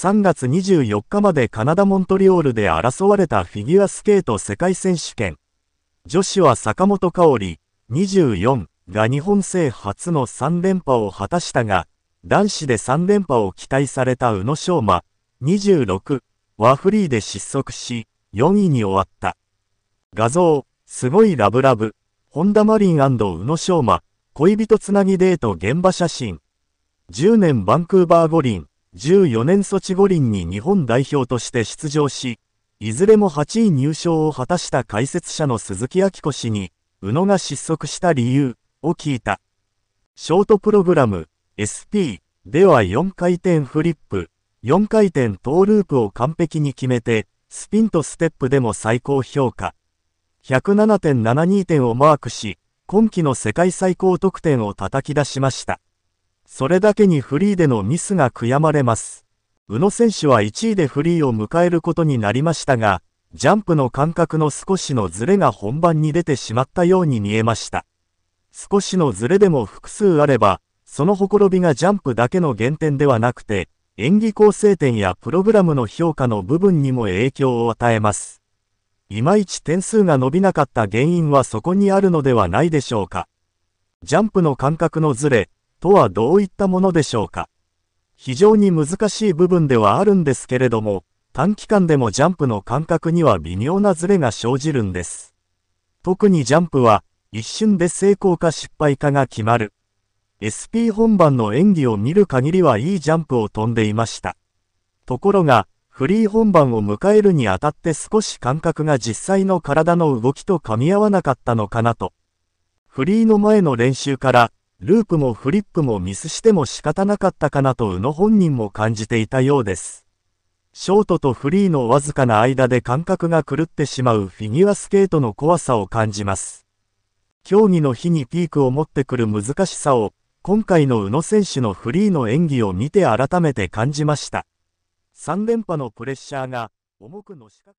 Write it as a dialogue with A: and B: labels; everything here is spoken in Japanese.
A: 3月24日までカナダ・モントリオールで争われたフィギュアスケート世界選手権。女子は坂本香織24が日本勢初の3連覇を果たしたが、男子で3連覇を期待された宇野昌磨26はフリーで失速し、4位に終わった。画像、すごいラブラブ、ホンダマリン宇野昌磨、恋人つなぎデート現場写真。10年バンクーバー五輪。14年ソチ五輪に日本代表として出場し、いずれも8位入賞を果たした解説者の鈴木明子氏に、宇野が失速した理由を聞いた。ショートプログラム SP では4回転フリップ、4回転トーループを完璧に決めて、スピンとステップでも最高評価。107.72点をマークし、今季の世界最高得点を叩き出しました。それだけにフリーでのミスが悔やまれます。宇野選手は1位でフリーを迎えることになりましたが、ジャンプの感覚の少しのズレが本番に出てしまったように見えました。少しのズレでも複数あれば、そのほころびがジャンプだけの原点ではなくて、演技構成点やプログラムの評価の部分にも影響を与えます。いまいち点数が伸びなかった原因はそこにあるのではないでしょうか。ジャンプの感覚のズレ、とはどういったものでしょうか。非常に難しい部分ではあるんですけれども、短期間でもジャンプの感覚には微妙なズレが生じるんです。特にジャンプは、一瞬で成功か失敗かが決まる。SP 本番の演技を見る限りはいいジャンプを飛んでいました。ところが、フリー本番を迎えるにあたって少し感覚が実際の体の動きと噛み合わなかったのかなと。フリーの前の練習からループもフリップもミスしても仕方なかったかなと宇野本人も感じていたようです。ショートとフリーのわずかな間で感覚が狂ってしまうフィギュアスケートの怖さを感じます。競技の日にピークを持ってくる難しさを、今回の宇野選手のフリーの演技を見て改めて感じました。3連覇のプレッシャーが重くのしかか